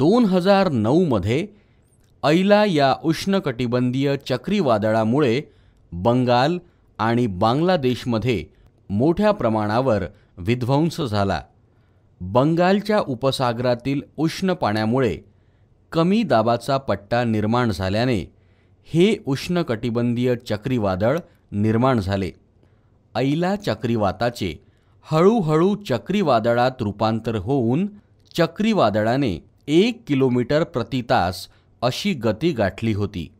दोन हजार नऊमध्ये ऐला या उष्णकटिबंधीय चक्रीवादळामुळे बंगाल आणि बांगलादेशमध्ये मोठ्या प्रमाणावर विध्वंस झाला बंगालच्या उपसागरातील उष्ण पाण्यामुळे कमी दाबाचा पट्टा निर्माण झाल्याने हे उष्णकटिबंधीय चक्रीवादळ निर्माण झाले ऐला चक्रीवाताचे हळूहळू चक्रीवादळात रूपांतर होऊन चक्रीवादळाने एक किलोमीटर प्रतितास अशी गती गाठली होती